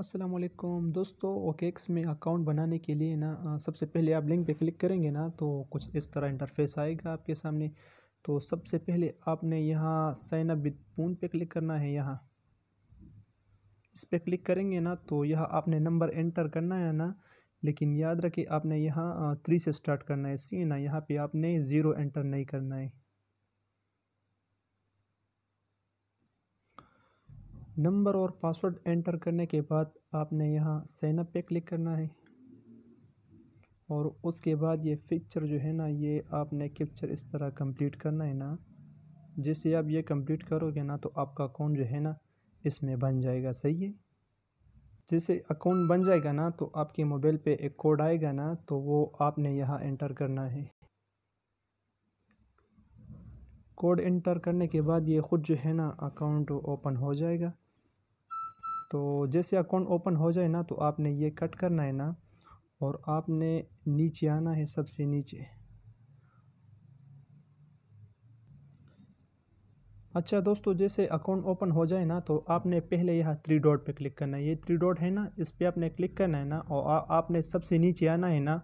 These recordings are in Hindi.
असलकुम दोस्तों ओकेक्स में अकाउंट बनाने के लिए ना सबसे पहले आप लिंक पे क्लिक करेंगे ना तो कुछ इस तरह इंटरफेस आएगा आपके सामने तो सबसे पहले आपने यहाँ साइन अप विद फोन पे क्लिक करना है यहाँ इस पर क्लिक करेंगे ना तो यहाँ आपने नंबर एंटर करना है ना लेकिन याद रखिए आपने यहाँ थ्री से स्टार्ट करना है इसलिए ना यहाँ पर आपने ज़ीरो एंटर नहीं करना है नंबर और पासवर्ड एंटर करने के बाद आपने यहाँ साइनअप पे क्लिक करना है और उसके बाद ये पिक्चर जो है ना ये आपने कैप्चर इस तरह कंप्लीट करना है ना जैसे आप ये कंप्लीट करोगे ना तो आपका अकाउंट जो है ना इसमें बन जाएगा सही है जैसे अकाउंट बन जाएगा ना तो आपके मोबाइल पे एक कोड आएगा ना तो वो आपने यहाँ एंटर करना है कोड एंटर करने के बाद ये ख़ुद जो है ना अकाउंट ओपन हो जाएगा तो जैसे अकाउंट ओपन हो जाए ना तो आपने ये कट करना है ना और आपने नीचे आना है सबसे नीचे अच्छा दोस्तों जैसे अकाउंट ओपन हो जाए ना तो आपने पहले यहाँ थ्री डॉट पे क्लिक करना है ये थ्री डॉट है ना इस पर आपने क्लिक करना है ना और आ, आपने सबसे नीचे आना है ना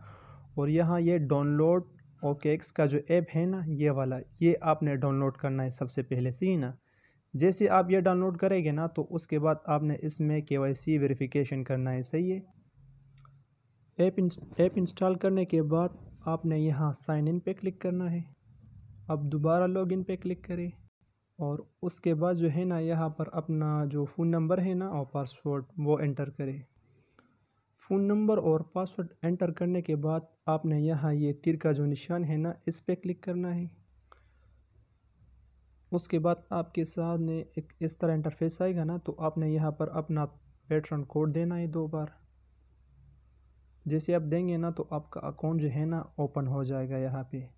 और यहाँ ये डाउनलोड ओके एक्स का जो ऐप है ना ये वाला ये आपने डाउनलोड करना है सबसे पहले से ही ना जैसे आप ये डाउनलोड करेंगे ना तो उसके बाद आपने इसमें के वाई सी वेरीफिकेशन करना है सही है ऐप ऐप इंस्टॉल करने के बाद आपने यहाँ साइन इन पे क्लिक करना है अब दोबारा लॉग इन पे क्लिक करें और उसके बाद जो है ना यहाँ पर अपना जो फ़ोन नंबर है ना और पासवर्ड वो एंटर करें फ़ोन नंबर और पासवर्ड एंटर करने के बाद आपने यहाँ ये तिर का जो निशान है ना इस पर क्लिक करना है उसके बाद आपके सामने एक इस तरह इंटरफेस आएगा ना तो आपने यहाँ पर अपना पैटर्न कोड देना है दो बार जैसे आप देंगे ना तो आपका अकाउंट जो है ना ओपन हो जाएगा यहाँ पे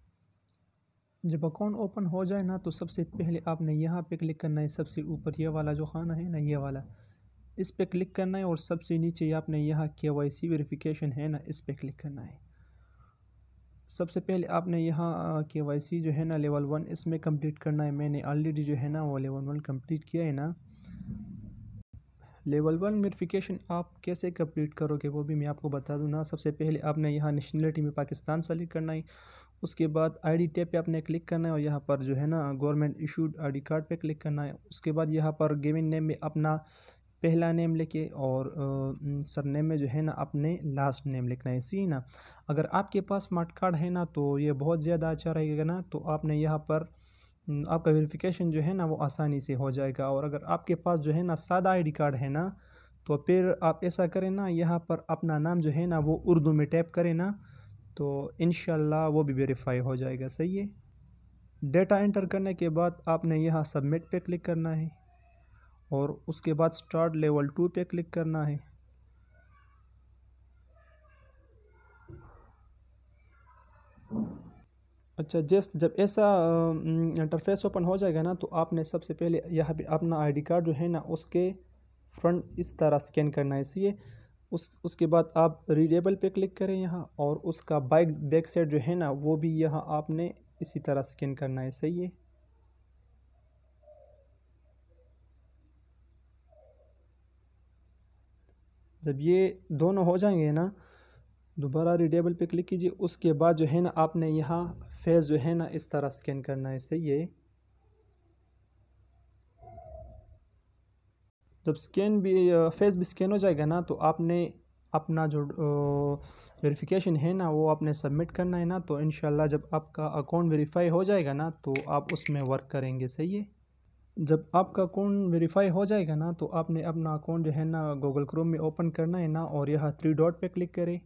जब अकाउंट ओपन हो जाए ना तो सबसे पहले आपने यहाँ पे क्लिक करना है सबसे ऊपर ये वाला जो खाना है ना ये वाला इस पर क्लिक करना है और सबसे नीचे आपने यहाँ के वाई सी वेरीफिकेशन है ना इस पर क्लिक करना है सबसे पहले आपने यहाँ के वाई सी जो है ना लेवल वन इसमें कंप्लीट करना है मैंने ऑलरेडी जो है ना वो लेवल वन कंप्लीट किया है ना लेवल वन वेरिफिकेशन आप कैसे कंप्लीट करोगे वो भी मैं आपको बता दूँ ना सबसे पहले आपने यहाँ नेशनलिटी में पाकिस्तान सेलेक्ट करना है उसके बाद आईडी टैब पे आपने क्लिक करना है और यहाँ पर जो है ना गवर्नमेंट इशूड आईडी कार्ड पे क्लिक करना है उसके बाद यहाँ पर गेमिंग नेम में अपना पहला नेम लिखिए और सरनेम में जो है ना अपने लास्ट नेम लिखना है सही ना अगर आपके पास स्मार्ट कार्ड है ना तो ये बहुत ज़्यादा अच्छा रहेगा ना तो आपने यहाँ पर आपका वेरिफिकेशन जो है ना वो आसानी से हो जाएगा और अगर आपके पास जो है ना सादा आईडी कार्ड है ना तो फिर आप ऐसा करें ना यहाँ पर अपना नाम जो है ना वो उर्दू में टैप करें ना तो इन वो भी वेरीफाई हो जाएगा सही है डेटा एंटर करने के बाद आपने यहाँ सबमिट पे क्लिक करना है और उसके बाद स्टार्ट लेवल टू पे क्लिक करना है अच्छा जस्ट जब ऐसा इंटरफेस ओपन हो जाएगा ना तो आपने सबसे पहले यहाँ पे अपना आईडी कार्ड जो है ना उसके फ्रंट इस तरह स्कैन करना है इसलिए उस उसके बाद आप रीडेबल पे क्लिक करें यहाँ और उसका बाइक बैक साइड जो है ना वो भी यहाँ आपने इसी तरह स्कैन करना है सही है जब ये दोनों हो जाएंगे ना दोबारा रीडेबल पे क्लिक कीजिए उसके बाद जो है ना आपने यहाँ फेस जो है ना इस तरह स्कैन करना है इसे ये जब स्कैन भी फेस भी स्कैन हो जाएगा ना तो आपने अपना जो वेरिफिकेशन है ना वो आपने सबमिट करना है ना तो इन जब आपका अकाउंट वेरीफाई हो जाएगा ना तो आप उसमें वर्क करेंगे सही है जब आपका अकाउंट वेरीफाई हो जाएगा ना तो आपने अपना अकाउंट जो है ना गूगल क्रोम में ओपन करना है ना और यहाँ थ्री डॉट पे क्लिक करें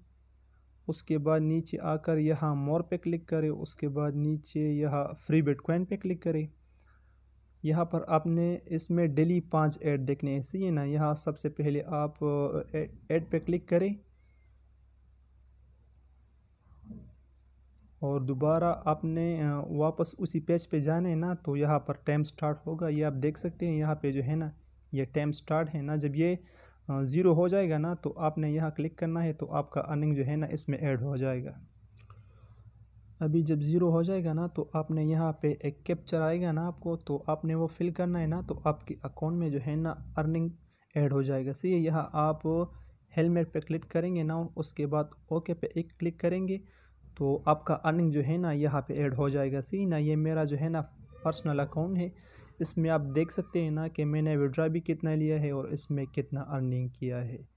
उसके बाद नीचे आकर यहाँ मोर पे क्लिक करें उसके बाद नीचे यहाँ फ्री बिटकॉइन पे क्लिक करें यहाँ पर आपने इसमें डेली पाँच ऐड देखने हैं सही है ना यहाँ सबसे पहले आप ऐड पे क्लिक करें और दोबारा आपने वापस उसी पेज पे जाने है ना तो यहाँ पर टाइम स्टार्ट होगा ये आप देख सकते हैं यहाँ पे जो है ना ये टाइम स्टार्ट है ना जब ये ज़ीरो हो जाएगा ना तो आपने यहाँ क्लिक करना है तो आपका अर्निंग जो है ना इसमें ऐड हो जाएगा अभी जब ज़ीरो हो जाएगा ना तो आपने यहाँ पे एक कैप्चर आएगा ना आपको तो आपने वो फिल करना है ना तो आपके अकाउंट में जो है ना अर्निंग ऐड हो जाएगा सही है यहाँ आप हेलमेट पे क्लिक करेंगे ना उसके बाद ओके पे एक क्लिक करेंगे तो आपका अर्निंग जो है ना यहाँ पे ऐड हो जाएगा सही ना ये मेरा जो है ना पर्सनल अकाउंट है इसमें आप देख सकते हैं ना कि मैंने विड्रा भी कितना लिया है और इसमें कितना अर्निंग किया है